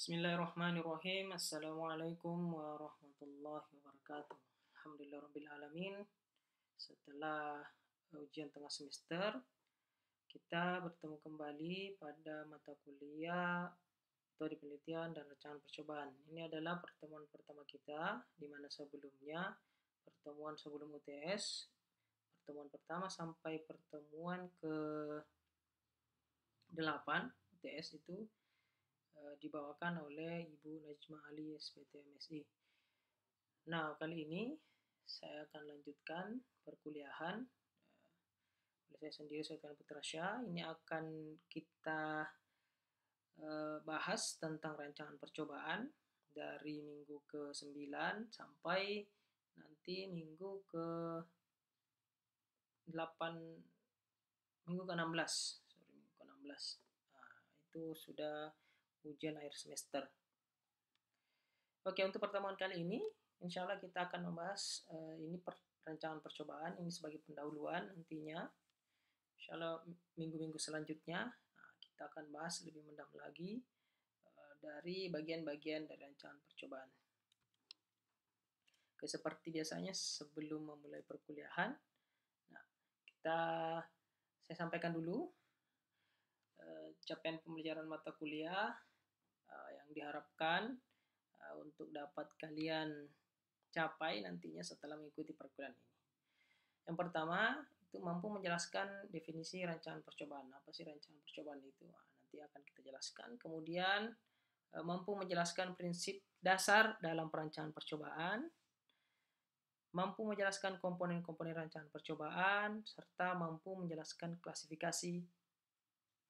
Bismillahirrahmanirrahim. Assalamualaikum warahmatullahi wabarakatuh. Alhamdulillah Rabbil Alamin. Setelah uh, ujian tengah semester, kita bertemu kembali pada mata kuliah Teori penelitian dan rencana percobaan. Ini adalah pertemuan pertama kita, di mana sebelumnya pertemuan sebelum UTS, pertemuan pertama sampai pertemuan ke 8 UTS itu Eh, dibawakan oleh Ibu Najma Ali SPT MSI. Nah, kali ini saya akan lanjutkan perkuliahan eh, oleh saya sendiri Sultan Putra Syah. Ini akan kita eh, bahas tentang rancangan percobaan dari minggu ke-9 sampai nanti minggu ke 8 minggu ke-16 sorry minggu ke-16 nah, itu sudah ujian akhir semester. Oke, untuk pertemuan kali ini, insya Allah kita akan membahas uh, ini per, rancangan percobaan, ini sebagai pendahuluan nantinya. Insya Allah minggu-minggu selanjutnya, nah, kita akan bahas lebih mendalam lagi uh, dari bagian-bagian dari rancangan percobaan. Oke, seperti biasanya sebelum memulai perkuliahan, nah, kita saya sampaikan dulu eh, capaian pembelajaran mata kuliah Eh, yang diharapkan uh, untuk dapat kalian capai nantinya setelah mengikuti perkuliahan ini. Yang pertama, itu mampu menjelaskan definisi rancangan percobaan. Apa sih rancangan percobaan itu? Nah, nanti akan kita jelaskan. Kemudian uh, mampu menjelaskan prinsip dasar dalam perancangan percobaan mampu menjelaskan komponen-komponen rancangan percobaan, serta mampu menjelaskan klasifikasi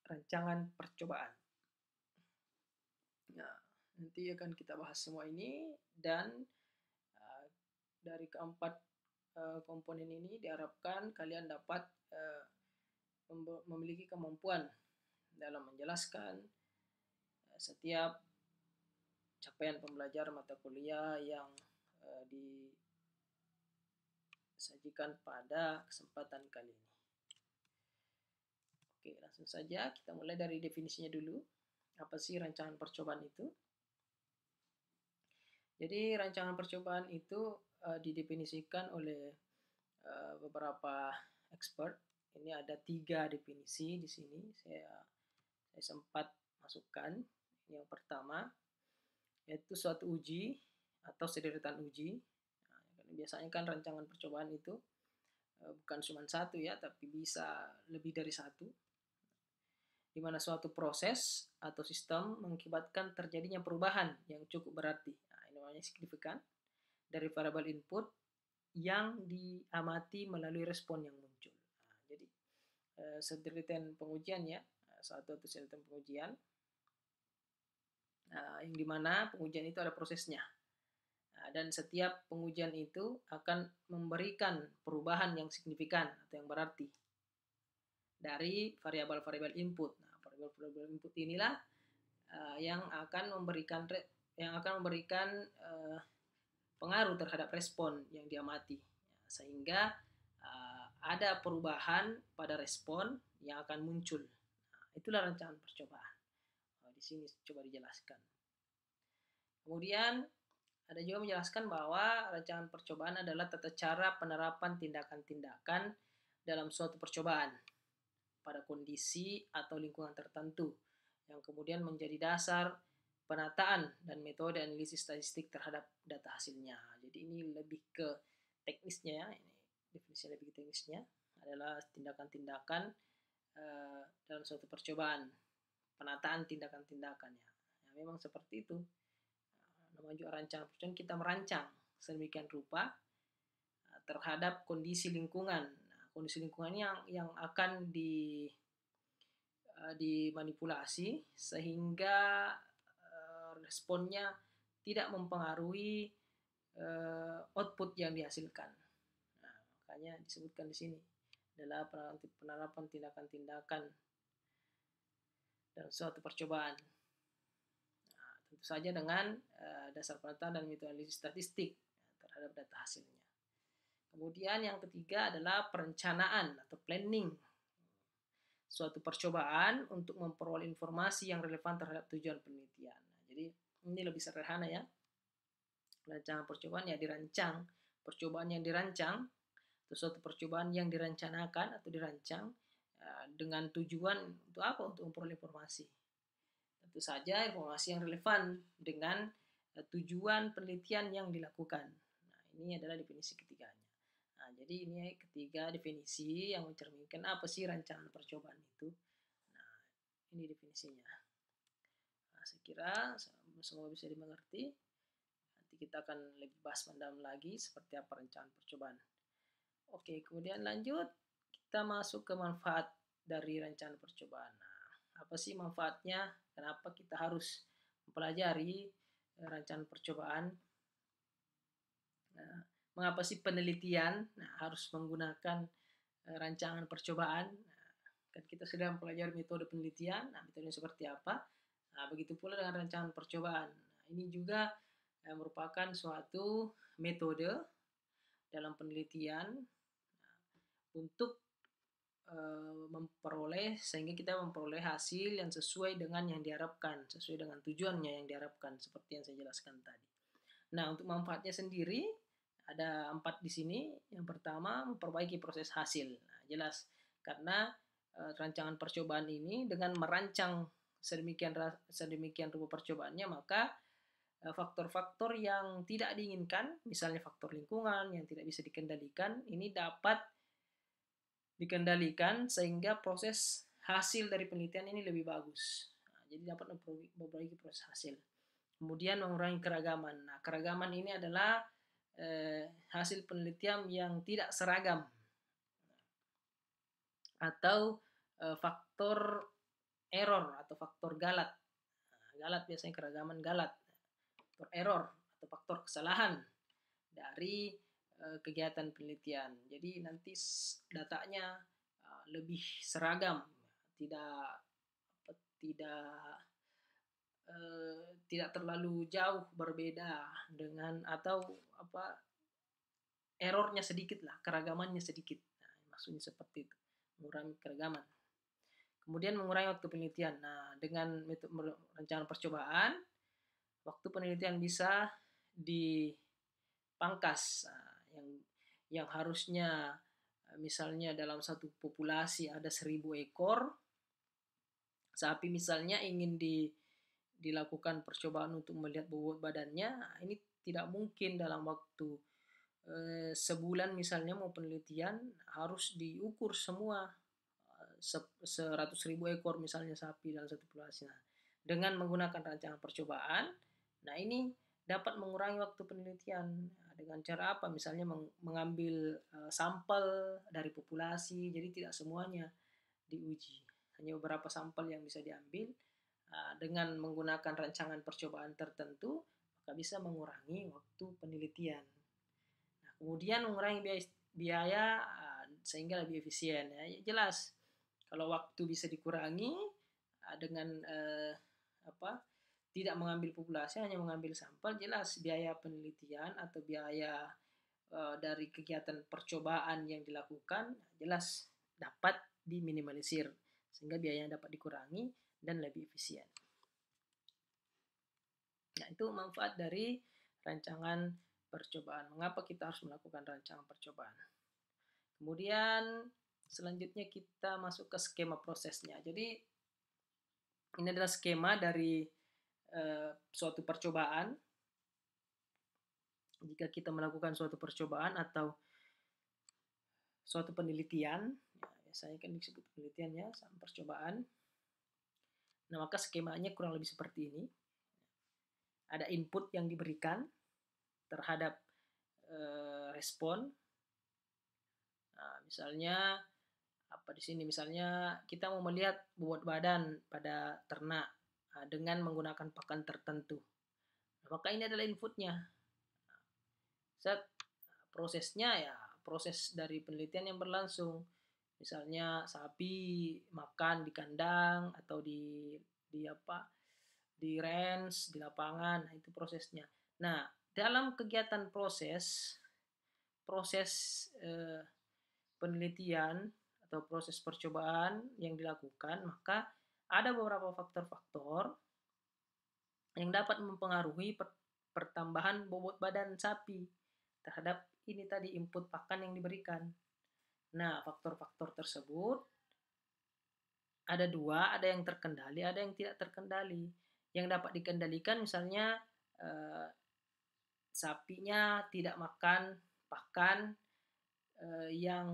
rancangan percobaan. Nanti akan kita bahas semua ini dan uh, dari keempat uh, komponen ini diharapkan kalian dapat uh, memiliki kemampuan dalam menjelaskan uh, setiap capaian pembelajar mata kuliah yang uh, disajikan pada kesempatan kali ini. Oke, langsung saja kita mulai dari definisinya dulu. Apa sih rancangan percobaan itu? Jadi rancangan percobaan itu uh, didefinisikan oleh uh, beberapa expert. Ini ada tiga definisi di sini. Saya saya sempat masukkan. Yang pertama yaitu suatu uji atau sederetan uji. Nah, biasanya kan rancangan percobaan itu uh, bukan cuma satu ya, tapi bisa lebih dari satu di mana suatu proses atau sistem mengakibatkan terjadinya perubahan yang cukup berarti namanya signifikan dari variabel input yang diamati melalui respon yang muncul. Nah, jadi eh, sederetan pengujian ya, eh, satu atau sederetan pengujian nah, yang dimana pengujian itu ada prosesnya. Nah, dan setiap pengujian itu akan memberikan perubahan yang signifikan atau yang berarti dari variabel-variabel input. Nah, variabel-variabel input inilah uh, yang akan memberikan yang akan memberikan uh, pengaruh terhadap respon yang diamati sehingga uh, ada perubahan pada respon yang akan muncul nah, itulah rancangan percobaan nah, di sini coba dijelaskan kemudian ada juga menjelaskan bahwa rancangan percobaan adalah tata cara penerapan tindakan-tindakan dalam suatu percobaan pada kondisi atau lingkungan tertentu yang kemudian menjadi dasar penataan dan metode analisis statistik terhadap data hasilnya. Jadi ini lebih ke teknisnya ya, ini definisi lebih ke teknisnya adalah tindakan-tindakan uh, dalam suatu percobaan, penataan tindakan-tindakannya. Ya, memang seperti itu. Eh, namanya juga rancang percobaan, kita merancang sedemikian rupa uh, terhadap kondisi lingkungan. Nah, kondisi lingkungan yang yang akan di uh, dimanipulasi sehingga responnya tidak mempengaruhi uh, output yang dihasilkan. Nah, makanya disebutkan di sini adalah penerapan tindakan-tindakan dalam suatu percobaan. Nah, tentu saja dengan uh, dasar penelitian dan metodologi statistik terhadap data hasilnya. Kemudian yang ketiga adalah perencanaan atau planning. Suatu percobaan untuk memperoleh informasi yang relevan terhadap tujuan penelitian. Jadi ini lebih sederhana ya. Rancangan percobaan ya dirancang. Percobaan yang dirancang atau suatu percobaan yang direncanakan atau dirancang ya, dengan tujuan untuk apa? Untuk memperoleh informasi. Tentu saja informasi yang relevan dengan eh, tujuan penelitian yang dilakukan. Nah, ini adalah definisi ketiganya. Nah, jadi ini ketiga definisi yang mencerminkan apa sih rancangan percobaan itu. Nah, ini definisinya saya kira semoga bisa dimengerti. Nanti kita akan lebih bahas mendalam lagi seperti apa rencana percobaan. Oke, kemudian lanjut kita masuk ke manfaat dari rencana percobaan. Nah, apa sih manfaatnya? Kenapa kita harus mempelajari eh, rencana percobaan? Nah, mengapa sih penelitian nah, harus menggunakan eh, rancangan percobaan? Nah, kan kita sedang mempelajari metode penelitian. Nah, metodenya seperti apa? Nah, begitu pula dengan rancangan percobaan. Nah, ini juga eh, merupakan suatu metode dalam penelitian nah, untuk eh, memperoleh sehingga kita memperoleh hasil yang sesuai dengan yang diharapkan, sesuai dengan tujuannya yang diharapkan seperti yang saya jelaskan tadi. Nah, untuk manfaatnya sendiri ada empat di sini. Yang pertama memperbaiki proses hasil. Nah, jelas karena e, rancangan percobaan ini dengan merancang sedemikian sedemikian rupa percobaannya maka eh, faktor-faktor yang tidak diinginkan misalnya faktor lingkungan yang tidak bisa dikendalikan ini dapat dikendalikan sehingga proses hasil dari penelitian ini lebih bagus nah, jadi dapat memperbaiki proses hasil kemudian mengurangi keragaman nah keragaman ini adalah eh, hasil penelitian yang tidak seragam atau eh, faktor error atau faktor galat. Nah, galat biasanya keragaman galat. Faktor error atau faktor kesalahan dari eh, kegiatan penelitian. Jadi nanti datanya eh, lebih seragam, tidak tidak eh, tidak terlalu jauh berbeda dengan atau apa errornya sedikit lah, keragamannya sedikit. Nah, maksudnya seperti itu, mengurangi keragaman. Kemudian mengurangi waktu penelitian. Nah, dengan metode rencana percobaan, waktu penelitian bisa dipangkas. Nah, yang yang harusnya ah, misalnya dalam satu populasi ada seribu ekor sapi misalnya ingin di dilakukan percobaan untuk melihat bobot badannya, ah, ini tidak mungkin dalam waktu eh, sebulan misalnya mau penelitian harus diukur semua seratus ribu ekor misalnya sapi dalam satu populasi. Nah, dengan menggunakan rancangan percobaan, nah ini dapat mengurangi waktu penelitian nah, dengan cara apa? Misalnya mengambil eh, sampel dari populasi, jadi tidak semuanya diuji, hanya beberapa sampel yang bisa diambil. Nah, dengan menggunakan rancangan percobaan tertentu, maka bisa mengurangi waktu penelitian. Nah, kemudian mengurangi biaya, biaya eh, sehingga lebih efisien ya jelas kalau waktu bisa dikurangi ah, dengan eh, apa tidak mengambil populasi hanya mengambil sampel jelas biaya penelitian atau biaya eh, dari kegiatan percobaan yang dilakukan jelas dapat diminimalisir sehingga yang dapat dikurangi dan lebih efisien. Nah, itu manfaat dari rancangan percobaan. Mengapa kita harus melakukan rancangan percobaan? Kemudian Selanjutnya kita masuk ke skema prosesnya. Jadi ini adalah skema dari uh, suatu percobaan. Jika kita melakukan suatu percobaan atau suatu penelitian, ya, saya kan disebut penelitian ya, sama percobaan. Nah, maka skemanya kurang lebih seperti ini. Ada input yang diberikan terhadap uh, respon. Nah, misalnya apa di sini misalnya kita mau melihat bobot badan pada ternak ah, dengan menggunakan pakan tertentu. Nah, maka ini adalah inputnya. Set prosesnya ya proses dari penelitian yang berlangsung. Misalnya sapi makan di kandang atau di di apa di range di lapangan nah, itu prosesnya. Nah dalam kegiatan proses proses eh, penelitian atau proses percobaan yang dilakukan, maka ada beberapa faktor-faktor yang dapat mempengaruhi pertambahan bobot badan sapi terhadap ini tadi input pakan yang diberikan. Nah, faktor-faktor tersebut ada dua, ada yang terkendali, ada yang tidak terkendali. Yang dapat dikendalikan misalnya eh, sapinya tidak makan pakan eh, yang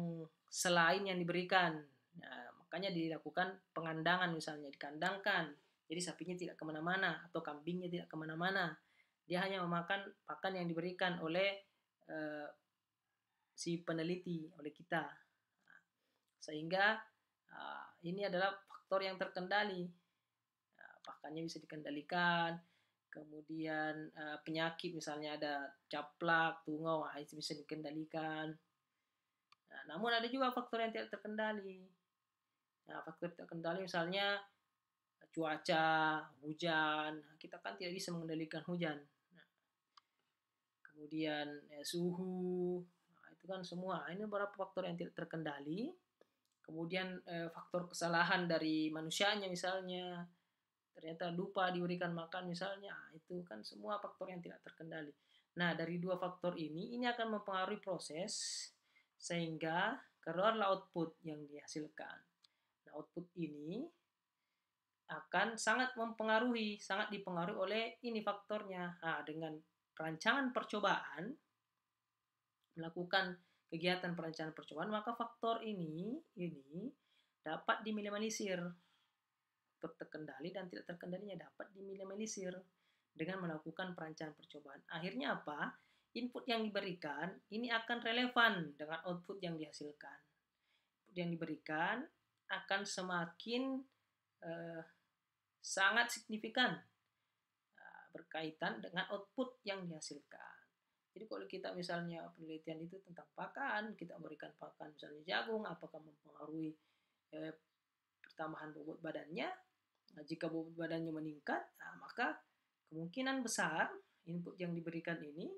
selain yang diberikan. Nah, makanya dilakukan pengandangan misalnya, dikandangkan. Jadi sapinya tidak kemana-mana atau kambingnya tidak kemana-mana. Dia hanya memakan pakan yang diberikan oleh eh, si peneliti, oleh kita. sehingga eh, ini adalah faktor yang terkendali. Nah, pakannya bisa dikendalikan, kemudian eh, penyakit misalnya ada caplak, tungau, nah, itu bisa dikendalikan Nah, namun ada juga faktor yang tidak terkendali. Nah, faktor terkendali misalnya cuaca, hujan. Nah, kita kan tidak bisa mengendalikan hujan. Nah, kemudian ya, suhu, nah, itu kan semua. Nah, ini beberapa faktor yang tidak terkendali. Kemudian eh, faktor kesalahan dari manusianya misalnya ternyata lupa diberikan makan misalnya nah, itu kan semua faktor yang tidak terkendali. Nah dari dua faktor ini ini akan mempengaruhi proses sehingga keluarlah output yang dihasilkan. Nah, output ini akan sangat mempengaruhi, sangat dipengaruhi oleh ini faktornya. Nah, dengan perancangan percobaan, melakukan kegiatan perancangan percobaan, maka faktor ini ini dapat diminimalisir terkendali dan tidak terkendalinya dapat diminimalisir dengan melakukan perancangan percobaan. Akhirnya apa? input yang diberikan ini akan relevan dengan output yang dihasilkan. Input yang diberikan akan semakin eh, sangat signifikan eh, berkaitan dengan output yang dihasilkan. Jadi kalau kita misalnya penelitian itu tentang pakan, kita memberikan pakan misalnya jagung, apakah mempengaruhi eh, pertambahan bobot badannya? Nah, jika bobot badannya meningkat, nah, maka kemungkinan besar input yang diberikan ini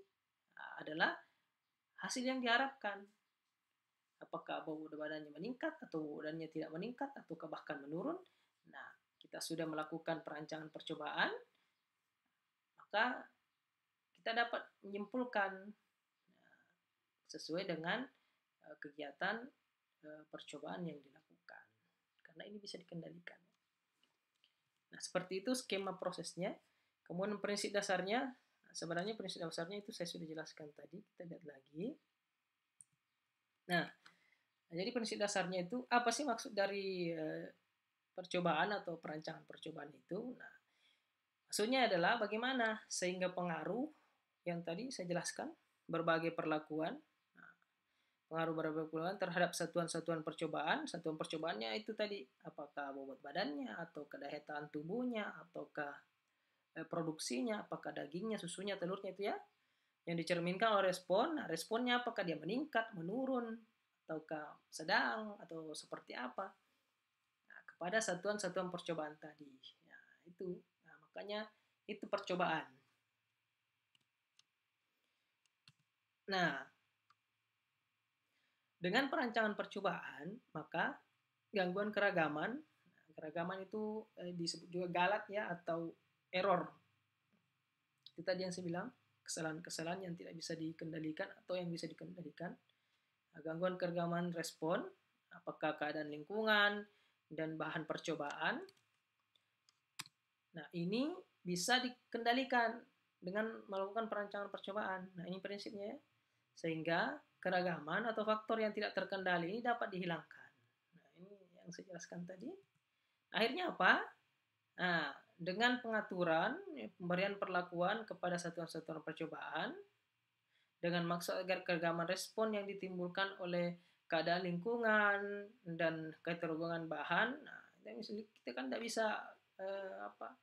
adalah hasil yang diharapkan. Apakah bau badannya meningkat atau bau badannya tidak meningkat atau bahkan menurun? Nah, kita sudah melakukan perancangan percobaan, maka kita dapat menyimpulkan nah, sesuai dengan eh, kegiatan eh, percobaan yang dilakukan. Karena ini bisa dikendalikan. Nah, seperti itu skema prosesnya. Kemudian prinsip dasarnya sebenarnya prinsip dasarnya itu saya sudah jelaskan tadi. Kita lihat lagi. Nah, jadi prinsip dasarnya itu apa sih maksud dari eh, percobaan atau perancangan percobaan itu? Nah, maksudnya adalah bagaimana sehingga pengaruh yang tadi saya jelaskan berbagai perlakuan nah, pengaruh berbagai perlakuan terhadap satuan-satuan percobaan, satuan percobaannya itu tadi apakah bobot badannya atau kedahetan tubuhnya ataukah Eh, produksinya, apakah dagingnya, susunya, telurnya itu ya, yang dicerminkan oleh respon. Nah, responnya apakah dia meningkat, menurun, ataukah sedang, atau seperti apa. Nah, kepada satuan-satuan percobaan tadi. Nah, itu. Nah, makanya itu percobaan. Nah, dengan perancangan percobaan, maka gangguan keragaman, nah, keragaman itu eh, disebut juga galat ya, atau error. Itu tadi yang saya bilang, kesalahan-kesalahan yang tidak bisa dikendalikan atau yang bisa dikendalikan. Nah, gangguan keragaman respon, apakah keadaan lingkungan dan bahan percobaan. Nah, ini bisa dikendalikan dengan melakukan perancangan percobaan. Nah, ini prinsipnya ya. Sehingga keragaman atau faktor yang tidak terkendali ini dapat dihilangkan. Nah, ini yang saya jelaskan tadi. Akhirnya apa? Nah, dengan pengaturan ya, pemberian perlakuan kepada satuan-satuan percobaan dengan maksud agar keragaman respon yang ditimbulkan oleh keadaan lingkungan dan keterhubungan bahan nah, kita, kita kan tidak bisa eh, apa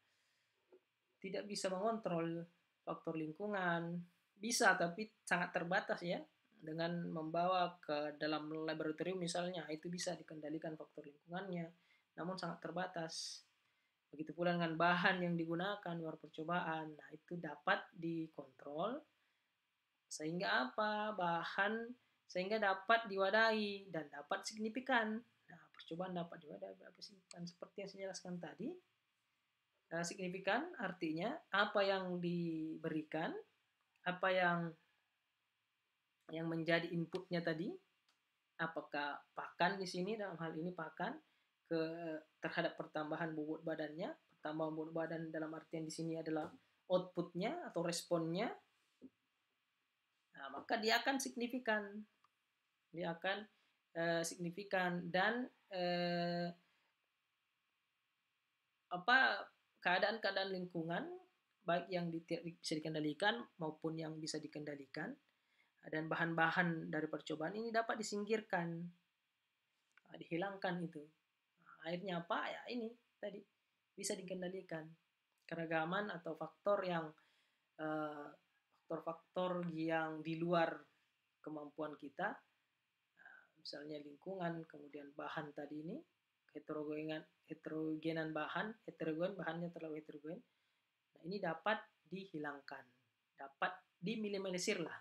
tidak bisa mengontrol faktor lingkungan bisa tapi sangat terbatas ya dengan membawa ke dalam laboratorium misalnya itu bisa dikendalikan faktor lingkungannya namun sangat terbatas Begitu pula dengan bahan yang digunakan luar percobaan. Nah, itu dapat dikontrol sehingga apa? Bahan sehingga dapat diwadahi dan dapat signifikan. Nah, percobaan dapat diwadahi berapa signifikan seperti yang saya jelaskan tadi. Nah, signifikan artinya apa yang diberikan, apa yang yang menjadi inputnya tadi, apakah pakan di sini dalam hal ini pakan ke terhadap pertambahan bobot badannya. Pertambahan bobot badan dalam artian di sini adalah outputnya atau responnya. Nah, maka dia akan signifikan. Dia akan uh, signifikan dan uh, apa keadaan-keadaan lingkungan baik yang bisa dikendalikan maupun yang bisa dikendalikan dan bahan-bahan dari percobaan ini dapat disingkirkan nah, dihilangkan itu akhirnya apa ya ini tadi bisa dikendalikan keragaman atau faktor yang eh, faktor-faktor uh, yang di luar kemampuan kita eh, misalnya lingkungan kemudian bahan tadi ini heterogenan heterogenan bahan heterogen bahannya terlalu heterogen nah ini dapat dihilangkan dapat diminimalisir lah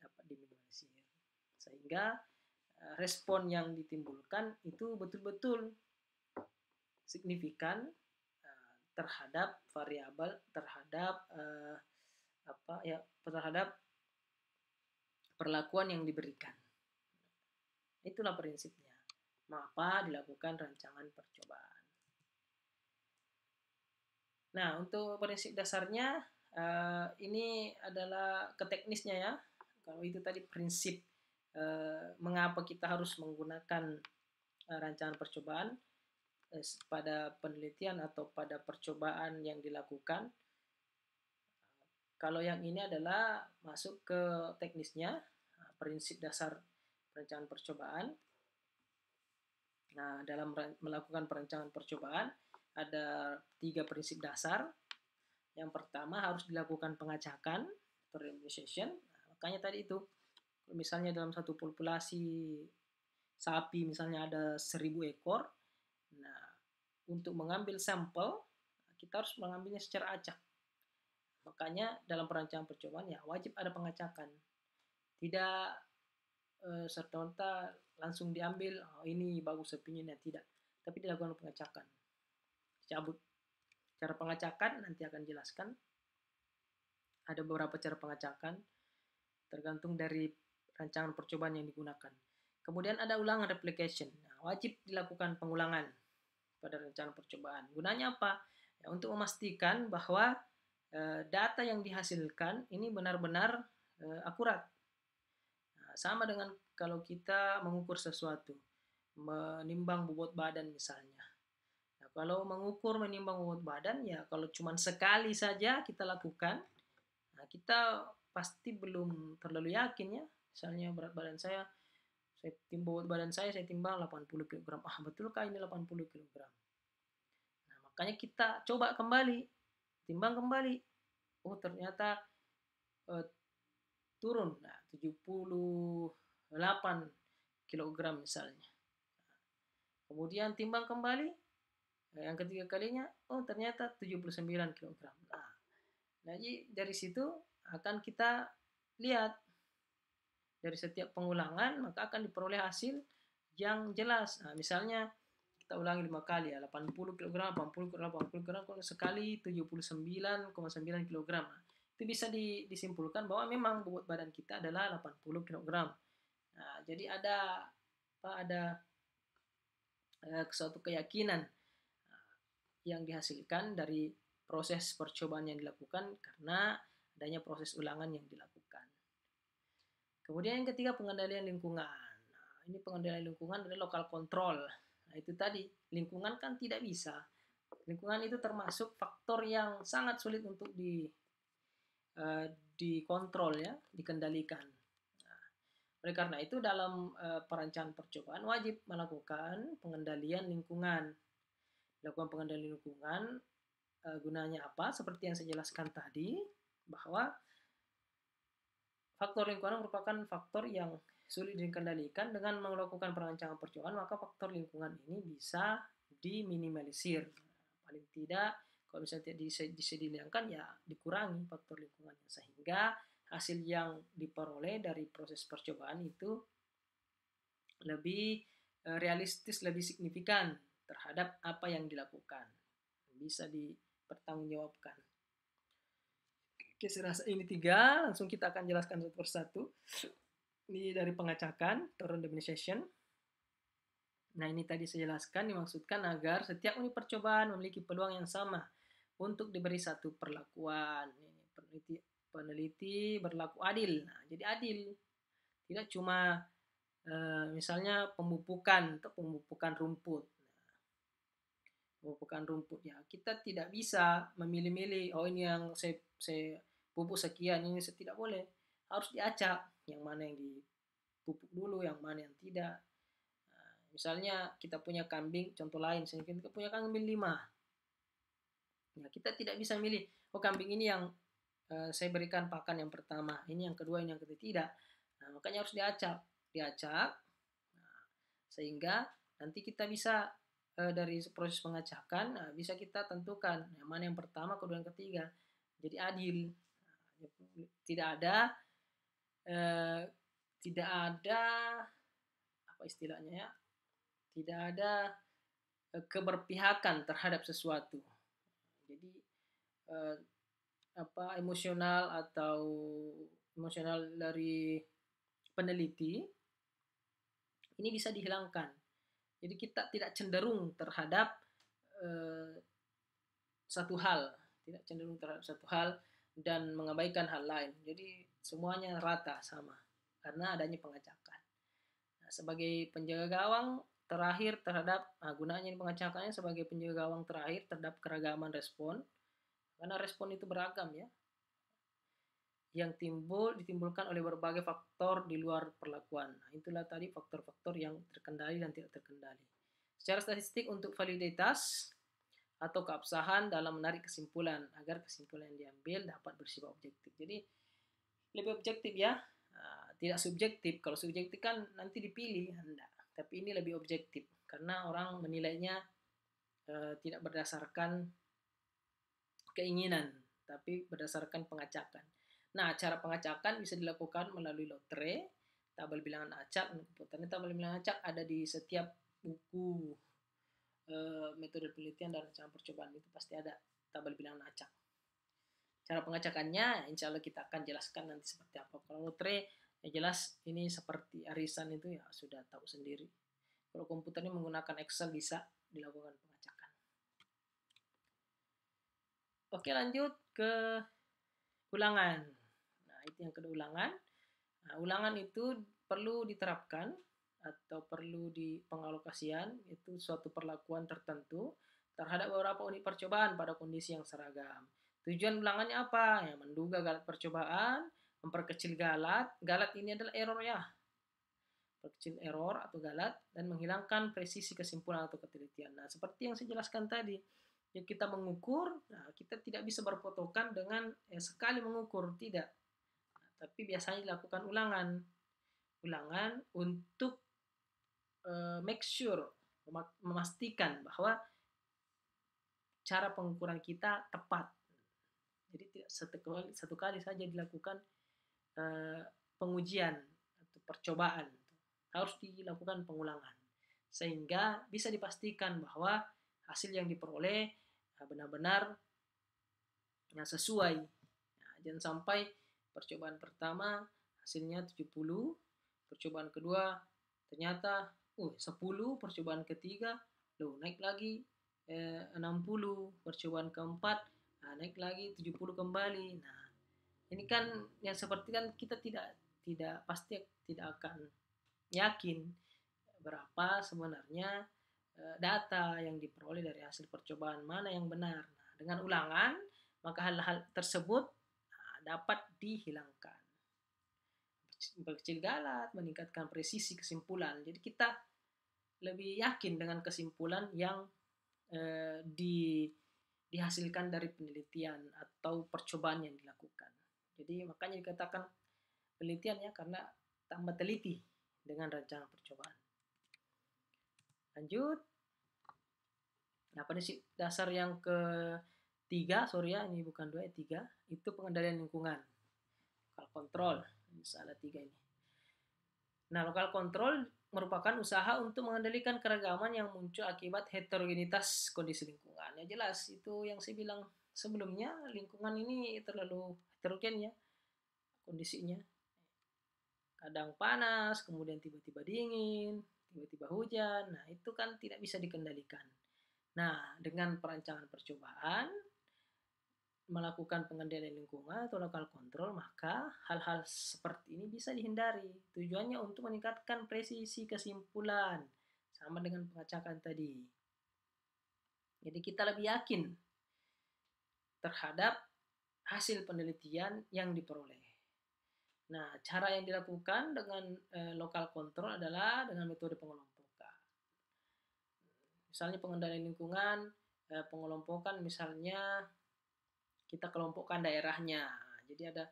dapat diminimalisir sehingga Eh, respon yang ditimbulkan itu betul-betul signifikan eh, terhadap variabel terhadap uh, apa ya terhadap perlakuan yang diberikan itulah prinsipnya Mengapa dilakukan rancangan percobaan nah untuk prinsip dasarnya uh, ini adalah keteknisnya ya kalau itu tadi prinsip Eh, mengapa kita harus menggunakan eh, rancangan percobaan eh, pada penelitian atau pada percobaan yang dilakukan. Kalau yang ini adalah masuk ke teknisnya, prinsip dasar perencanaan percobaan. Nah, dalam melakukan perencanaan percobaan ada tiga prinsip dasar. Yang pertama harus dilakukan pengacakan atau nah, makanya tadi itu misalnya dalam satu populasi sapi misalnya ada seribu ekor. Nah, untuk mengambil sampel kita harus mengambilnya secara acak. Makanya dalam perancangan percobaan ya wajib ada pengacakan. Tidak eh, serta merta langsung diambil oh, ini bagus sepinya nah, tidak, tapi dilakukan pengacakan. Dicabut. Cara pengacakan nanti akan jelaskan. Ada beberapa cara pengacakan tergantung dari rancangan percobaan yang digunakan. Kemudian ada ulangan replication. Nah, wajib dilakukan pengulangan pada rancangan percobaan. Gunanya apa? Ya, untuk memastikan bahwa e, data yang dihasilkan ini benar-benar e, akurat. Nah, sama dengan kalau kita mengukur sesuatu, menimbang bobot badan misalnya. Nah, kalau mengukur menimbang bobot badan ya kalau cuma sekali saja kita lakukan, nah, kita pasti belum terlalu yakin ya misalnya berat badan saya saya timbang berat badan saya saya timbang 80 kg ah betulkah ini 80 kg nah makanya kita coba kembali timbang kembali oh ternyata eh, turun nah 78 kg misalnya kemudian timbang kembali yang ketiga kalinya oh ternyata 79 kg nah, nah jadi dari situ akan kita lihat dari setiap pengulangan, maka akan diperoleh hasil yang jelas. Nah, misalnya, kita ulangi lima kali ya, 80 kg, 80 kg, 80 kg, sekali 79,9 kg. Nah, itu bisa disimpulkan bahwa memang bobot badan kita adalah 80 kg. Nah, jadi ada apa ada eh, suatu keyakinan eh, yang dihasilkan dari proses percobaan yang dilakukan karena adanya proses ulangan yang dilakukan. Kemudian yang ketiga pengendalian lingkungan. Nah, ini pengendalian lingkungan dari lokal kontrol. Nah, itu tadi lingkungan kan tidak bisa. Lingkungan itu termasuk faktor yang sangat sulit untuk di uh, dikontrol ya, dikendalikan. Nah, oleh karena itu dalam uh, perancangan percobaan wajib melakukan pengendalian lingkungan. Lakukan pengendalian lingkungan uh, gunanya apa? Seperti yang saya jelaskan tadi bahwa Faktor lingkungan merupakan faktor yang sulit dikendalikan dengan melakukan perancangan percobaan maka faktor lingkungan ini bisa diminimalisir. Paling tidak, kalau misalnya tidak bisa ya dikurangi faktor lingkungan Sehingga hasil yang diperoleh dari proses percobaan itu lebih e, realistis, lebih signifikan terhadap apa yang dilakukan. Bisa dipertanggungjawabkan. Oke, saya rasa ini tiga langsung kita akan jelaskan satu persatu ini dari pengacakan turun session. nah ini tadi saya jelaskan dimaksudkan agar setiap unit percobaan memiliki peluang yang sama untuk diberi satu perlakuan peneliti peneliti berlaku adil nah, jadi adil tidak cuma uh, misalnya pemupukan atau pemupukan rumput rumput gitu, rumputnya. Kita tidak bisa memilih-milih, oh ini yang saya, saya pupuk sekian, ini saya tidak boleh. Harus diacak, yang mana yang dipupuk dulu, yang mana yang tidak. Nah, misalnya kita punya kambing, contoh lain, saya kita punya kambing lima. Ya, kita tidak bisa milih, oh kambing ini yang uh, saya berikan pakan yang pertama, ini yang kedua, ini yang ketiga. Tidak. Nah, makanya harus diacak. Diacak, nah, sehingga nanti kita bisa Eh, dari proses pengacakan eh, bisa kita tentukan yang mana yang pertama, kedua, yang ketiga. Jadi adil. Tidak ada eh, tidak ada apa istilahnya ya? Tidak ada eh, keberpihakan terhadap sesuatu. Jadi eh, apa emosional atau emosional dari peneliti ini bisa dihilangkan jadi kita tidak cenderung terhadap uh, satu hal, tidak cenderung terhadap satu hal dan mengabaikan hal lain. Jadi semuanya rata sama karena adanya pengacakan. Nah, sebagai penjaga gawang terakhir terhadap nah, gunanya pengacakannya sebagai penjaga gawang terakhir terhadap keragaman respon karena respon itu beragam ya yang timbul ditimbulkan oleh berbagai faktor di luar perlakuan. Nah, itulah tadi faktor-faktor yang terkendali dan tidak terkendali. Secara statistik untuk validitas atau keabsahan dalam menarik kesimpulan agar kesimpulan yang diambil dapat bersifat objektif. Jadi lebih objektif ya, ah, tidak subjektif. Kalau subjektif kan nanti dipilih Anda, tapi ini lebih objektif karena orang menilainya eh, tidak berdasarkan keinginan, tapi berdasarkan pengacakan. Nah, cara pengacakan bisa dilakukan melalui lotre, tabel bilangan acak, dan tabel bilangan acak ada di setiap buku e, metode penelitian dan rencana percobaan itu pasti ada tabel bilangan acak. Cara pengacakannya, insya Allah kita akan jelaskan nanti seperti apa. Kalau lotre, ya jelas ini seperti arisan itu ya sudah tahu sendiri. Kalau komputer ini menggunakan Excel bisa dilakukan pengacakan. Oke lanjut ke ulangan itu yang kedua ulangan. Nah, ulangan itu perlu diterapkan atau perlu di pengalokasian itu suatu perlakuan tertentu terhadap beberapa unit percobaan pada kondisi yang seragam. Tujuan ulangannya apa? Ya, menduga galat percobaan, memperkecil galat. Galat ini adalah error ya. Perkecil error atau galat dan menghilangkan presisi kesimpulan atau ketelitian. Nah, seperti yang saya jelaskan tadi, ya kita mengukur, nah, kita tidak bisa berpotokan dengan ya, sekali mengukur, tidak tapi biasanya dilakukan ulangan. Ulangan untuk uh, make sure memastikan bahwa cara pengukuran kita tepat. Jadi tidak satu kali, satu kali saja dilakukan uh, pengujian atau percobaan. Harus dilakukan pengulangan sehingga bisa dipastikan bahwa hasil yang diperoleh eh, benar-benar sesuai. Nah, jangan sampai Percobaan pertama hasilnya 70, percobaan kedua ternyata uh, 10, percobaan ketiga lo naik lagi eh, 60, percobaan keempat nah, naik lagi 70 kembali. Nah, ini kan yang seperti kan kita tidak tidak pasti tidak akan yakin berapa sebenarnya eh, data yang diperoleh dari hasil percobaan mana yang benar. Nah, dengan ulangan, maka hal-hal tersebut dapat dihilangkan. Memperkecil galat, meningkatkan presisi kesimpulan. Jadi kita lebih yakin dengan kesimpulan yang eh, di, dihasilkan dari penelitian atau percobaan yang dilakukan. Jadi makanya dikatakan penelitian ya karena tambah teliti dengan rancangan percobaan. Lanjut. Nah, pada dasar yang ke Tiga, sorry ya, ini bukan dua, ya tiga. Itu pengendalian lingkungan. Lokal kontrol, salah tiga ini. Nah, lokal kontrol merupakan usaha untuk mengendalikan keragaman yang muncul akibat heterogenitas kondisi lingkungan. Ya jelas, itu yang saya bilang sebelumnya, lingkungan ini terlalu heterogen ya kondisinya. Kadang panas, kemudian tiba-tiba dingin, tiba-tiba hujan. Nah, itu kan tidak bisa dikendalikan. Nah, dengan perancangan percobaan, melakukan pengendalian lingkungan atau lokal kontrol, maka hal-hal seperti ini bisa dihindari. Tujuannya untuk meningkatkan presisi kesimpulan, sama dengan pengacakan tadi. Jadi kita lebih yakin terhadap hasil penelitian yang diperoleh. Nah, cara yang dilakukan dengan eh, lokal kontrol adalah dengan metode pengelompokan. Misalnya pengendalian lingkungan, eh, pengelompokan misalnya kita kelompokkan daerahnya. Jadi ada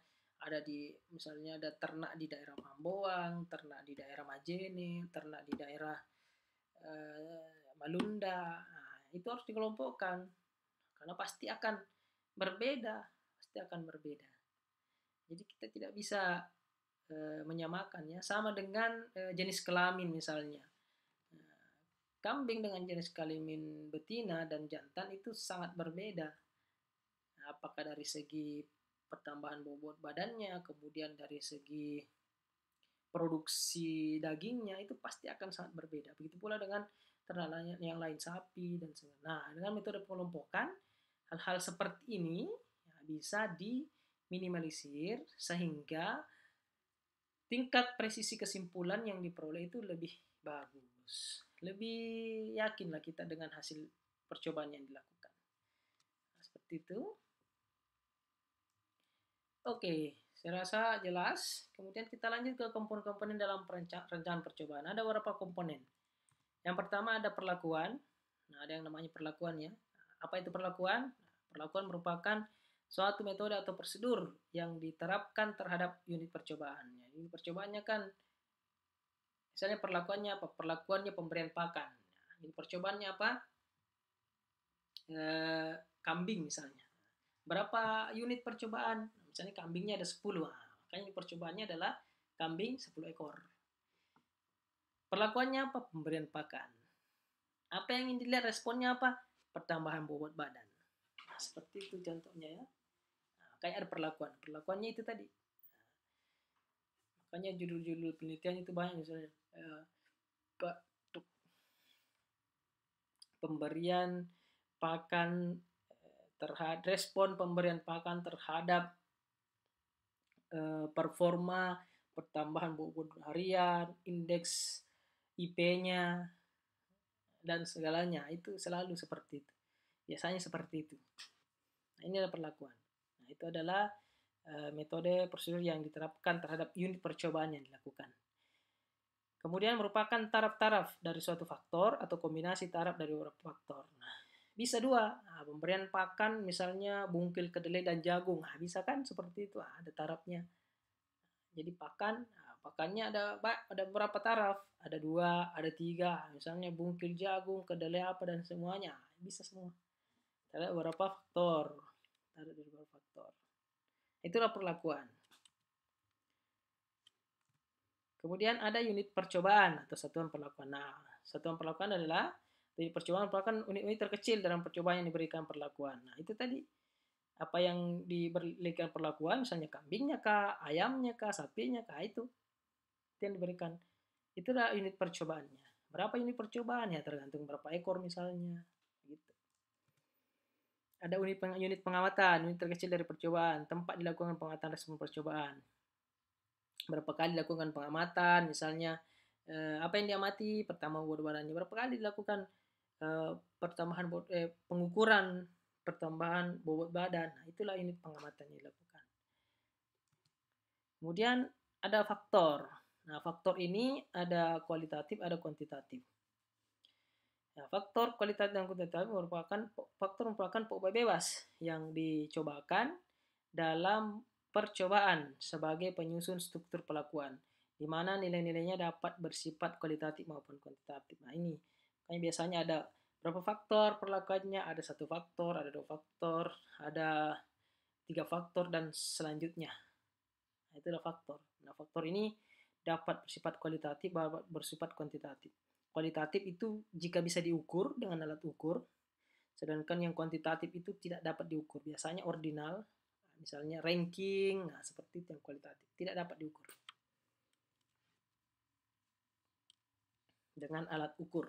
ada di misalnya ada ternak di daerah Mamboang, ternak di daerah Majene, ternak di daerah eh, Malunda. Nah, itu harus dikelompokkan karena pasti akan berbeda, pasti akan berbeda. Jadi kita tidak bisa eh, menyamakan menyamakannya sama dengan eh, jenis kelamin misalnya. Nah, kambing dengan jenis kelamin betina dan jantan itu sangat berbeda apakah dari segi pertambahan bobot badannya, kemudian dari segi produksi dagingnya itu pasti akan sangat berbeda. Begitu pula dengan ternak yang lain sapi dan sebagainya. Nah, dengan metode pengelompokan hal-hal seperti ini ya, bisa diminimalisir sehingga tingkat presisi kesimpulan yang diperoleh itu lebih bagus. Lebih yakinlah kita dengan hasil percobaan yang dilakukan. Nah, seperti itu. Oke, saya rasa jelas. Kemudian kita lanjut ke komponen-komponen dalam rencana percobaan. Ada beberapa komponen. Yang pertama ada perlakuan. Nah, ada yang namanya perlakuan ya. Apa itu perlakuan? Perlakuan merupakan suatu metode atau prosedur yang diterapkan terhadap unit percobaan. Ya, unit percobaannya kan, misalnya perlakuannya apa? Perlakuannya pemberian pakan. Nah, unit percobaannya apa? E, kambing misalnya. Berapa unit percobaan? misalnya kambingnya ada 10 nah, makanya percobaannya adalah kambing 10 ekor perlakuannya apa pemberian pakan apa yang ingin dilihat responnya apa pertambahan bobot badan nah, seperti itu contohnya ya nah, kayak ada perlakuan perlakuannya itu tadi makanya judul-judul penelitian itu banyak misalnya eh, pemberian pakan eh, terhadap respon pemberian pakan terhadap Eh, performa, pertambahan bobot harian, indeks IP-nya, dan segalanya. Itu selalu seperti itu. Biasanya seperti itu. Nah, ini adalah perlakuan. Nah, itu adalah eh, metode prosedur yang diterapkan terhadap unit percobaan yang dilakukan. Kemudian merupakan taraf-taraf dari suatu faktor atau kombinasi taraf dari beberapa faktor. Nah, bisa dua, nah, pemberian pakan misalnya bungkil kedelai dan jagung, nah, bisa kan seperti itu, nah, ada tarafnya. Jadi pakan, nah, pakannya ada ada berapa taraf? Ada dua, ada tiga, misalnya bungkil jagung, kedelai apa dan semuanya, ah, bisa semua. Ada beberapa faktor, ada beberapa faktor. Itulah perlakuan. Kemudian ada unit percobaan atau satuan perlakuan. Nah, satuan perlakuan adalah dari percobaan bahkan unit-unit terkecil dalam percobaan yang diberikan perlakuan. Nah, itu tadi apa yang diberikan perlakuan misalnya kambingnya kah, ayamnya kah, sapinya kah itu. yang diberikan. Itulah unit percobaannya. Berapa unit percobaan ya tergantung berapa ekor misalnya gitu. Ada unit peng unit pengamatan, unit terkecil dari percobaan, tempat dilakukan pengamatan respon percobaan. Berapa kali dilakukan pengamatan misalnya eh, apa yang diamati pertama buat barangnya berapa kali dilakukan Eh, pertambahan bobot, eh, pengukuran pertambahan bobot badan. Nah, itulah unit pengamatan yang dilakukan. Kemudian ada faktor. Nah, faktor ini ada kualitatif, ada kuantitatif. Nah, faktor kualitatif dan kuantitatif merupakan faktor merupakan pokok bebas yang dicobakan dalam percobaan sebagai penyusun struktur pelakuan, di mana nilai-nilainya dapat bersifat kualitatif maupun kuantitatif. Nah, ini Kan biasanya ada berapa faktor perlakuannya, ada satu faktor, ada dua faktor, ada tiga faktor, dan selanjutnya. Nah, itu adalah faktor. Nah, faktor ini dapat bersifat kualitatif, dapat bersifat kuantitatif. Kualitatif itu jika bisa diukur dengan alat ukur, sedangkan yang kuantitatif itu tidak dapat diukur. Biasanya ordinal, misalnya ranking, nah seperti itu yang kualitatif, tidak dapat diukur. Dengan alat ukur.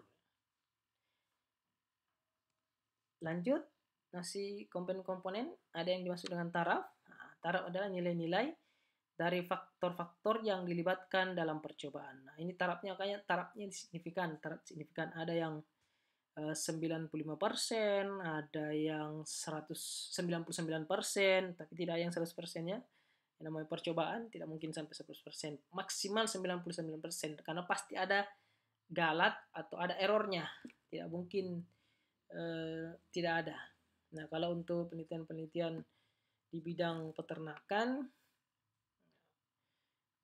Lanjut, nasi komponen-komponen ada yang dimaksud dengan taraf. Nah, taraf adalah nilai-nilai dari faktor-faktor yang dilibatkan dalam percobaan. Nah, ini tarafnya kayaknya tarafnya signifikan, taraf signifikan ada yang 95%, eh, ada yang 199%, tapi tidak ada yang 100 ya. Yang namanya percobaan tidak mungkin sampai 100%, maksimal 99% karena pasti ada galat atau ada errornya. Tidak mungkin Eh, tidak ada. Nah, kalau untuk penelitian-penelitian di bidang peternakan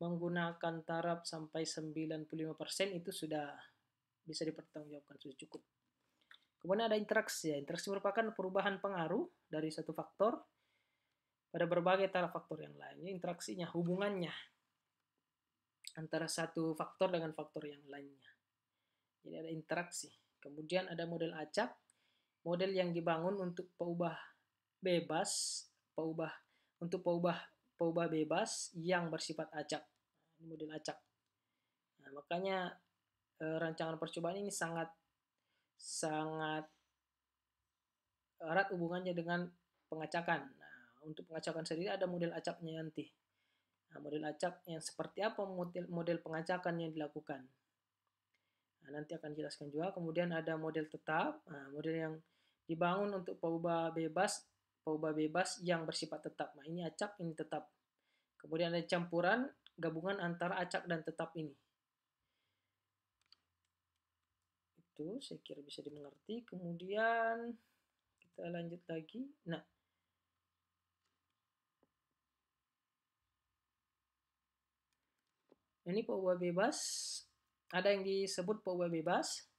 menggunakan taraf sampai 95% itu sudah bisa dipertanggungjawabkan sudah cukup. Kemudian ada interaksi. Ya. Interaksi merupakan perubahan pengaruh dari satu faktor pada berbagai taraf faktor yang lainnya. Interaksinya, hubungannya antara satu faktor dengan faktor yang lainnya. Jadi ada interaksi. Kemudian ada model acak model yang dibangun untuk peubah bebas, peubah untuk peubah peubah bebas yang bersifat acak. Nah, ini model acak. Nah, makanya e, rancangan percobaan ini sangat sangat erat hubungannya dengan pengacakan. Nah, untuk pengacakan sendiri ada model acaknya nanti. Nah, model acak yang seperti apa model model pengacakan yang dilakukan. Nah, nanti akan jelaskan juga. Kemudian ada model tetap, nah, model yang dibangun untuk pauba bebas, pauba bebas yang bersifat tetap. Nah, ini acak, ini tetap. Kemudian ada campuran gabungan antara acak dan tetap ini. Itu saya kira bisa dimengerti. Kemudian kita lanjut lagi. Nah, ini pauba bebas. Ada yang disebut pauba bebas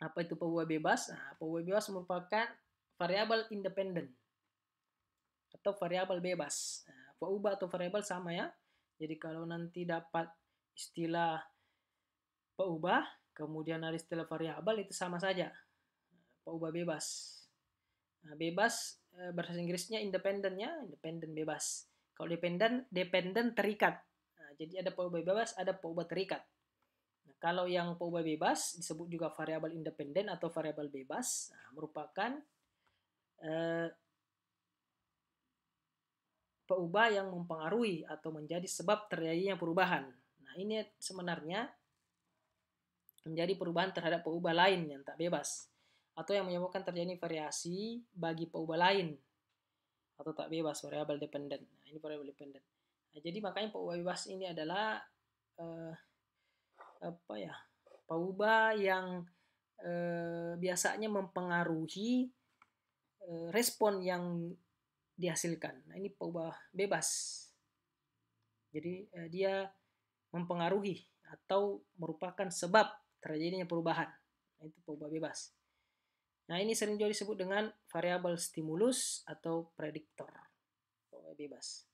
apa itu PUA bebas? Nah, bebas merupakan variabel independen atau variabel bebas. Nah, PUBA atau variabel sama ya. Jadi kalau nanti dapat istilah PUBA, kemudian ada istilah variabel itu sama saja. PUBA bebas. Nah, bebas e, bahasa Inggrisnya independen ya, independen bebas. Kalau dependen, dependen terikat. Nah, jadi ada PUBA bebas, ada PUBA terikat. Kalau yang PUB bebas disebut juga variabel independen atau variabel bebas, nah, merupakan eh, yang mempengaruhi atau menjadi sebab terjadinya perubahan. Nah, ini sebenarnya menjadi perubahan terhadap peubah lain yang tak bebas atau yang menyebabkan terjadi variasi bagi peubah lain atau tak bebas variabel dependen. Nah, ini variabel dependen. Nah, jadi makanya peubah bebas ini adalah eh, apa ya pauba yang eh, biasanya mempengaruhi eh, respon yang dihasilkan. Nah ini pauba bebas. Jadi eh, dia mempengaruhi atau merupakan sebab terjadinya perubahan. Nah, itu pauba bebas. Nah ini sering juga disebut dengan variabel stimulus atau prediktor. Pauba bebas.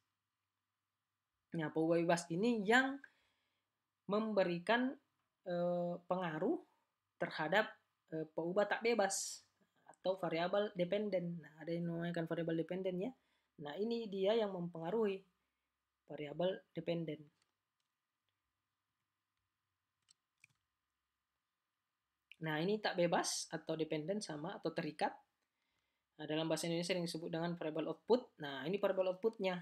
Nah pauba bebas ini yang memberikan e, pengaruh terhadap eh, peubah tak bebas atau variabel dependen. Nah, ada yang namanya kan variabel dependen ya. Nah, ini dia yang mempengaruhi variabel dependen. Nah, ini tak bebas atau dependen sama atau terikat. Nah, dalam bahasa Indonesia yang disebut dengan variable output. Nah, ini variable outputnya.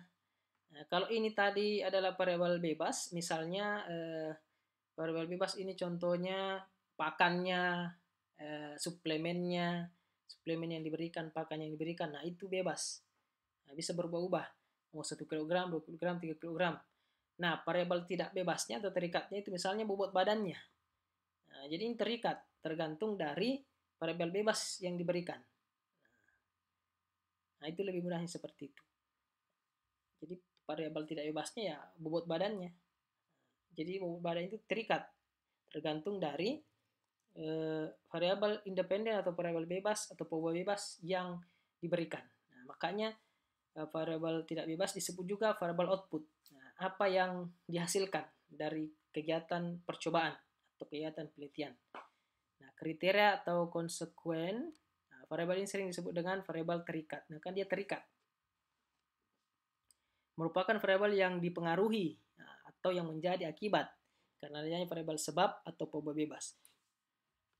Nah, kalau ini tadi adalah variabel bebas, misalnya eh, variabel bebas ini contohnya pakannya, eh, suplemennya, suplemen yang diberikan, pakan yang diberikan. Nah, itu bebas. Nah, bisa berubah-ubah. Mau 1 kg, 2 kg, 3 kg. Nah, variabel tidak bebasnya atau terikatnya itu misalnya bobot badannya. Nah, jadi ini terikat, tergantung dari variabel bebas yang diberikan. Nah, itu lebih mudahnya seperti itu. Jadi variabel tidak bebasnya ya bobot badannya. Jadi bobot badan itu terikat tergantung dari eh, variabel independen atau variabel bebas atau bobot bebas yang diberikan. Nah, makanya eh, variabel tidak bebas disebut juga variabel output. Nah, apa yang dihasilkan dari kegiatan percobaan atau kegiatan penelitian. Nah, kriteria atau konsekuen, nah, variabel ini sering disebut dengan variabel terikat. Nah, kan dia terikat merupakan variabel yang dipengaruhi nah, atau yang menjadi akibat karena adanya variabel sebab atau peubah bebas.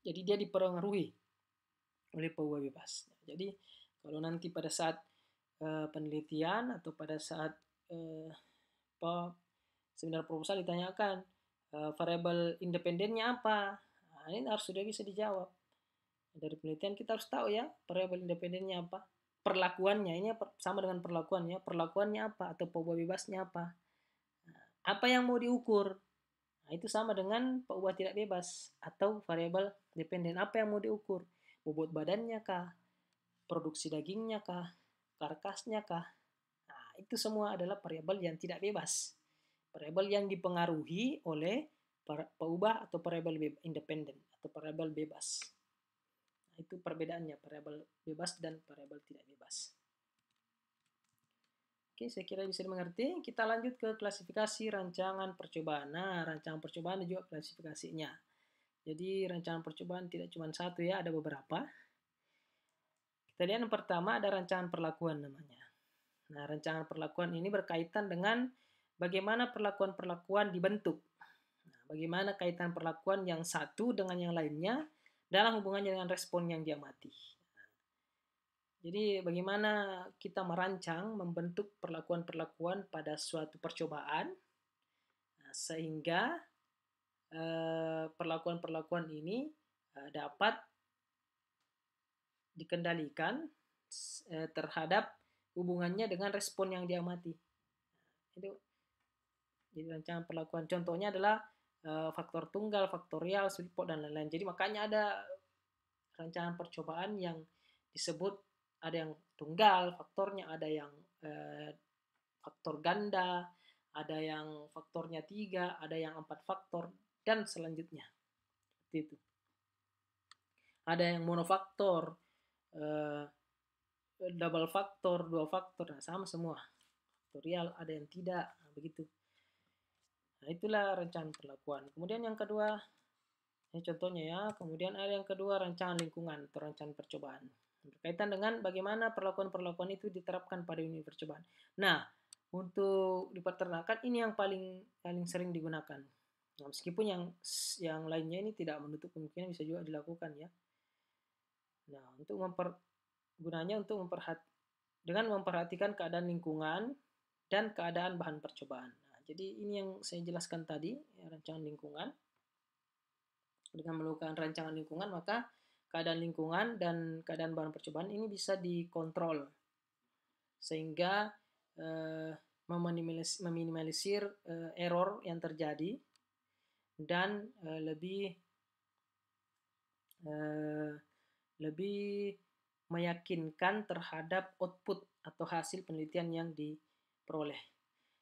Jadi dia dipengaruhi oleh peubah bebas. Jadi kalau nanti pada saat eh, penelitian atau pada saat uh, seminar proposal ditanyakan eh, variabel independennya apa, nah, ini harus sudah bisa dijawab. Dari penelitian kita harus tahu ya variabel independennya apa perlakuannya ini sama dengan perlakuannya perlakuannya apa atau peubah bebasnya apa nah, apa yang mau diukur nah, itu sama dengan peubah tidak bebas atau variabel dependen apa yang mau diukur bobot badannya kah produksi dagingnya kah karkasnya kah nah, itu semua adalah variabel yang tidak bebas variabel yang dipengaruhi oleh peubah atau variabel independen atau variabel bebas itu perbedaannya variabel bebas dan variabel tidak bebas. Oke, saya kira bisa dimengerti. Kita lanjut ke klasifikasi rancangan percobaan. Nah, rancangan percobaan juga klasifikasinya. Jadi, rancangan percobaan tidak cuma satu ya, ada beberapa. Kita lihat yang pertama ada rancangan perlakuan namanya. Nah, rancangan perlakuan ini berkaitan dengan bagaimana perlakuan-perlakuan dibentuk. Nah, bagaimana kaitan perlakuan yang satu dengan yang lainnya dalam hubungannya dengan respon yang dia mati. Jadi bagaimana kita merancang, membentuk perlakuan-perlakuan pada suatu percobaan nah, sehingga eh, perlakuan-perlakuan ini eh, dapat dikendalikan eh, terhadap hubungannya dengan respon yang dia mati. jadi rancangan perlakuan. Contohnya adalah Eh, faktor tunggal, faktorial, sweetpot dan lain-lain. Jadi makanya ada rancangan percobaan yang disebut ada yang tunggal faktornya, ada yang eh, faktor ganda, ada yang faktornya tiga, ada yang empat faktor dan selanjutnya. Seperti itu. Ada yang monofaktor, eh, double faktor, dua faktor, nah sama semua. Faktorial ada yang tidak, nah, begitu. Nah, itulah rencana perlakuan. Kemudian yang kedua, ini contohnya ya. Kemudian ada yang kedua rancangan lingkungan atau rancangan percobaan. Berkaitan dengan bagaimana perlakuan-perlakuan itu diterapkan pada unit percobaan. Nah, untuk di peternakan ini yang paling paling sering digunakan. Nah, meskipun yang yang lainnya ini tidak menutup kemungkinan bisa juga dilakukan ya. Nah, untuk memper gunanya untuk memperhat dengan memperhatikan keadaan lingkungan dan keadaan bahan percobaan. Jadi ini yang saya jelaskan tadi, ya, rancangan lingkungan. Dengan melakukan rancangan lingkungan, maka keadaan lingkungan dan keadaan bahan percobaan ini bisa dikontrol. Sehingga eh, meminimalisir, meminimalisir eh, error yang terjadi dan eh, lebih eh, lebih meyakinkan terhadap output atau hasil penelitian yang diperoleh.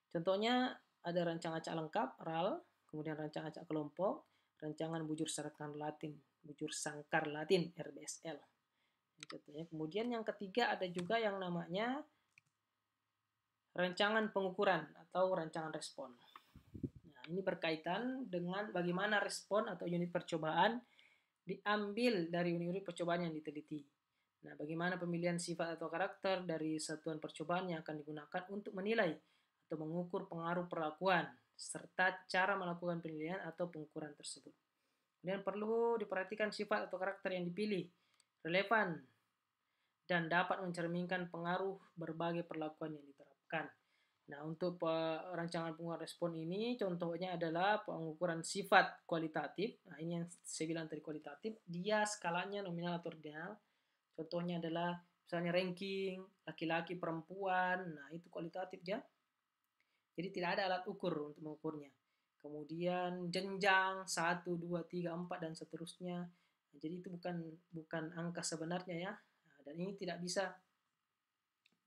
Contohnya ada rancangan acak lengkap, RAL, kemudian rancangan acak kelompok, rancangan bujur sangkar Latin, bujur sangkar Latin, RBSL. Kemudian yang ketiga ada juga yang namanya rancangan pengukuran atau rancangan respon. Nah, ini berkaitan dengan bagaimana respon atau unit percobaan diambil dari unit-unit percobaan yang diteliti. Nah, bagaimana pemilihan sifat atau karakter dari satuan percobaan yang akan digunakan untuk menilai atau mengukur pengaruh perlakuan serta cara melakukan penilaian atau pengukuran tersebut. Kemudian perlu diperhatikan sifat atau karakter yang dipilih, relevan, dan dapat mencerminkan pengaruh berbagai perlakuan yang diterapkan. Nah, untuk rancangan pengukuran respon ini, contohnya adalah pengukuran sifat kualitatif. Nah, ini yang saya bilang tadi kualitatif, dia skalanya nominal atau ordinal. Contohnya adalah misalnya ranking, laki-laki, perempuan. Nah, itu kualitatif ya. Jadi tidak ada alat ukur untuk mengukurnya. Kemudian jenjang 1, 2, 3, 4, dan seterusnya. Jadi itu bukan bukan angka sebenarnya ya. Dan ini tidak bisa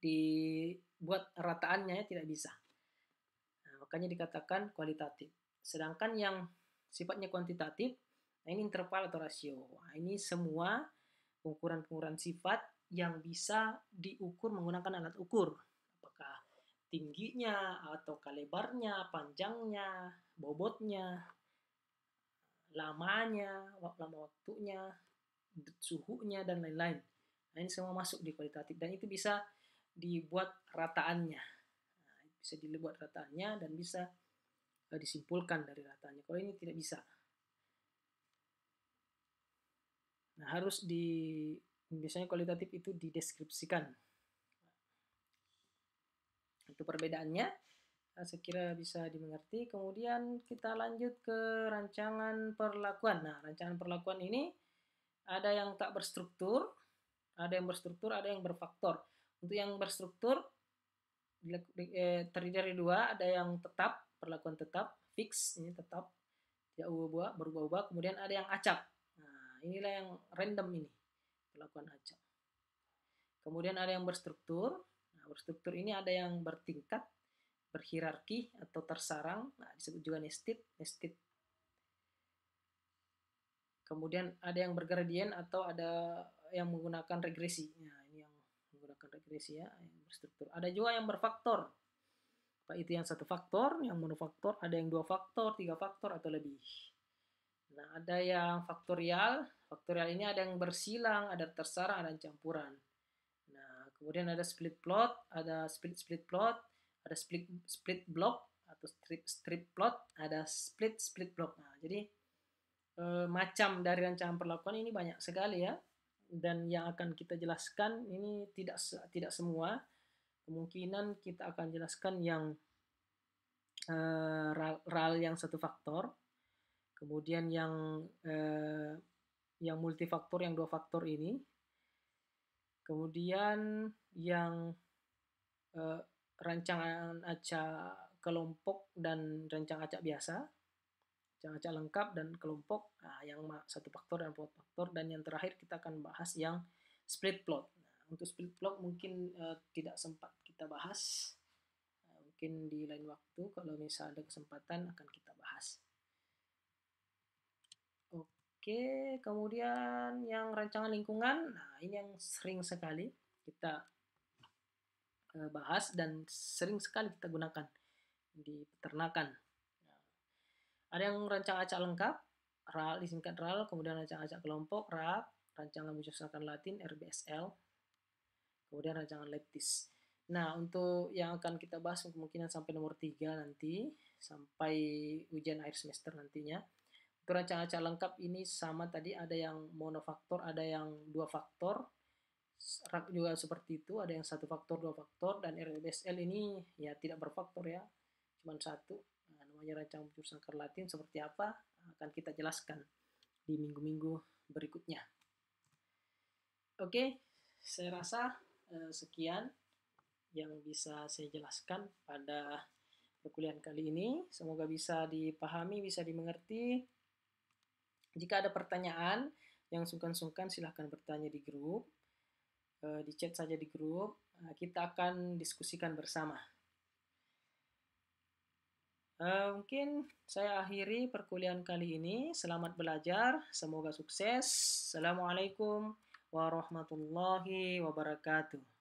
dibuat rataannya ya, tidak bisa. Nah, makanya dikatakan kualitatif. Sedangkan yang sifatnya kuantitatif, nah ini interval atau rasio. Nah, ini semua pengukuran-pengukuran sifat yang bisa diukur menggunakan alat ukur tingginya atau kalebarnya, panjangnya, bobotnya, lamanya, lama waktunya, suhunya dan lain-lain. Nah, ini semua masuk di kualitatif dan itu bisa dibuat rataannya. Nah, bisa dibuat rataannya dan bisa eh, disimpulkan dari rataannya. Kalau ini tidak bisa. Nah, harus di biasanya kualitatif itu dideskripsikan itu perbedaannya nah, saya kira bisa dimengerti kemudian kita lanjut ke rancangan perlakuan nah rancangan perlakuan ini ada yang tak berstruktur ada yang berstruktur ada yang berfaktor untuk yang berstruktur eh, terdiri dari dua ada yang tetap perlakuan tetap fix ini tetap tidak ubah-ubah berubah-ubah kemudian ada yang acak nah inilah yang random ini perlakuan acak kemudian ada yang berstruktur Struktur ini ada yang bertingkat, berhierarki atau tersarang, nah, disebut juga nested, nested. Kemudian ada yang bergradien atau ada yang menggunakan regresi. Nah, ini yang menggunakan regresi ya, yang berstruktur. Ada juga yang berfaktor. Apa itu yang satu faktor, yang monofaktor, ada yang dua faktor, tiga faktor atau lebih. Nah, ada yang faktorial. Faktorial ini ada yang bersilang, ada tersarang, ada yang campuran kemudian ada split plot, ada split split plot, ada split split block atau strip strip plot, ada split split block. Nah, jadi e, macam dari rancangan perlakuan ini banyak sekali ya. Dan yang akan kita jelaskan ini tidak tidak semua. Kemungkinan kita akan jelaskan yang e, eh, RAL, RAL yang satu faktor, kemudian yang e, yang multifaktor yang dua faktor ini, Kemudian yang eh, rancangan acak kelompok dan rancang acak biasa, rancang acak lengkap dan kelompok, nah, yang satu faktor dan empat faktor, dan yang terakhir kita akan bahas yang split plot. Nah, untuk split plot mungkin eh, tidak sempat kita bahas, nah, mungkin di lain waktu kalau misalnya ada kesempatan akan kita bahas. Oke, kemudian yang rancangan lingkungan, nah ini yang sering sekali kita eh, bahas dan sering sekali kita gunakan di peternakan. Nah, ada yang rancang acak lengkap, RAL disingkat RAL, kemudian rancang acak kelompok, RAP, rancangan Pusaka Latin, RBSL, kemudian rancangan leptis. Nah, untuk yang akan kita bahas kemungkinan sampai nomor 3 nanti, sampai ujian akhir semester nantinya keraca acara lengkap ini sama tadi ada yang monofaktor, ada yang dua faktor. Rak juga seperti itu, ada yang satu faktor, dua faktor dan RLBSL ini ya tidak berfaktor ya, cuma satu. Nah, namanya rancang unsur sangkar latin seperti apa akan kita jelaskan di minggu-minggu berikutnya. Oke, saya rasa uh, sekian yang bisa saya jelaskan pada perkuliahan kali ini. Semoga bisa dipahami, bisa dimengerti. Jika ada pertanyaan yang sungkan-sungkan silahkan bertanya di grup, eh, di chat saja di grup, eh, kita akan diskusikan bersama. Eh, mungkin saya akhiri perkuliahan kali ini. Selamat belajar, semoga sukses. Assalamualaikum warahmatullahi wabarakatuh.